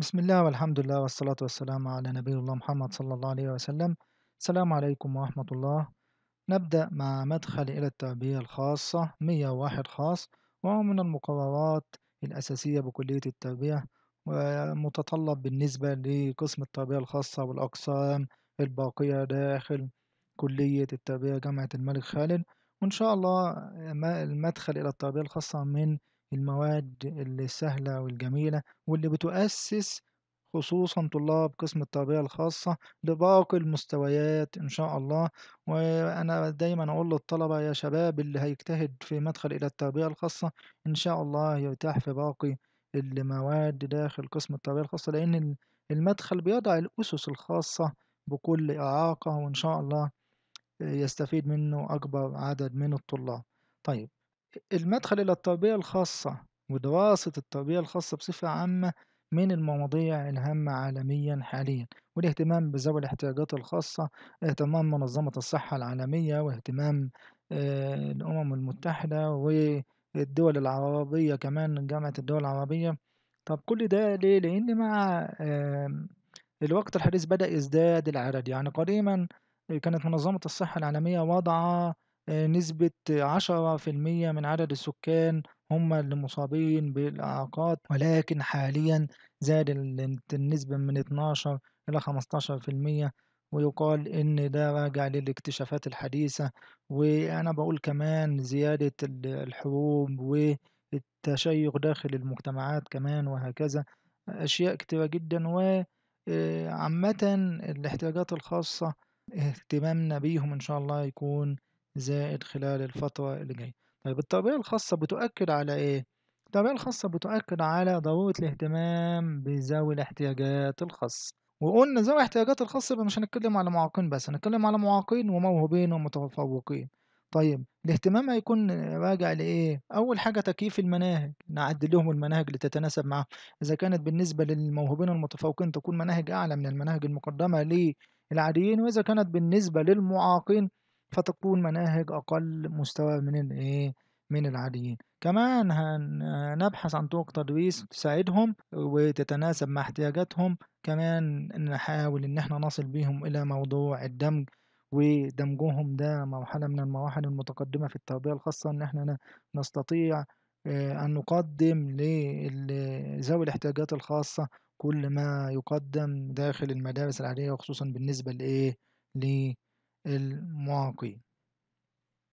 بسم الله والحمد لله والصلاة والسلام على نبي الله محمد صلى الله عليه وسلم السلام عليكم ورحمة الله نبدأ مع مدخل إلى التربية الخاصة 101 خاص وهو من المقررات الأساسية بكلية التربية ومتطلب بالنسبة لقسم التربية الخاصة والأقسام الباقية داخل كلية التربية جامعة الملك خالد وإن شاء الله المدخل إلى التربية الخاصة من المواد السهلة والجميلة واللي بتؤسس خصوصا طلاب قسم التربية الخاصة لباقي المستويات إن شاء الله وأنا دايما أقول للطلبة يا شباب اللي هيجتهد في مدخل إلى التربية الخاصة إن شاء الله يرتاح في باقي المواد داخل قسم التربية الخاصة لأن المدخل بيضع الأسس الخاصة بكل إعاقة وإن شاء الله يستفيد منه أكبر عدد من الطلاب طيب المدخل إلى التربية الخاصة ودراسة التربية الخاصة بصفة عامة من المواضيع الهامة عالميا حاليا والاهتمام بذوي الاحتياجات الخاصة اهتمام منظمة الصحة العالمية واهتمام آه، الأمم المتحدة والدول العربية كمان جامعة الدول العربية طب كل ده ليه؟ لأن مع الوقت الحديث بدأ يزداد العدد يعني قديما كانت منظمة الصحة العالمية واضعة آه، نسبة عشرة في المية من عدد السكان هم المصابين بالإعاقات، ولكن حاليًا زاد النسبة من 12 إلى 15% ويُقال إن ده راجع للاكتشافات الحديثة، وأنا بقول كمان زيادة الحروب والتشيخ داخل المجتمعات كمان وهكذا، أشياء كتيرة جدًا وعامة آه، الاحتياجات الخاصة اهتمامنا بيهم إن شاء الله يكون زائد خلال الفترة اللي جاية طيب التربية الخاصة بتؤكد على إيه؟ التربية الخاصة بتؤكد على ضرورة الاهتمام بذوي الاحتياجات الخاصة وقلنا ذوي الاحتياجات الخاصة يبقى مش هنتكلم على معاقين بس هنتكلم على معاقين وموهوبين ومتفوقين طيب الاهتمام هيكون راجع لإيه؟ أول حاجة تكييف المناهج نعدل لهم المناهج اللي تتناسب معاهم إذا كانت بالنسبة للموهوبين والمتفوقين تكون مناهج أعلى من المناهج المقدمة للعاديين وإذا كانت بالنسبة للمعاقين فتكون مناهج أقل مستوى من الإيه من العاديين كمان هنبحث عن طرق تدريس تساعدهم وتتناسب مع احتياجاتهم كمان نحاول إن احنا نصل بيهم إلى موضوع الدمج ودمجهم ده مرحلة من المراحل المتقدمة في التربية الخاصة إن احنا نستطيع آه، أن نقدم لذوي الاحتياجات الخاصة كل ما يقدم داخل المدارس العادية وخصوصا بالنسبة لإيه المعاقين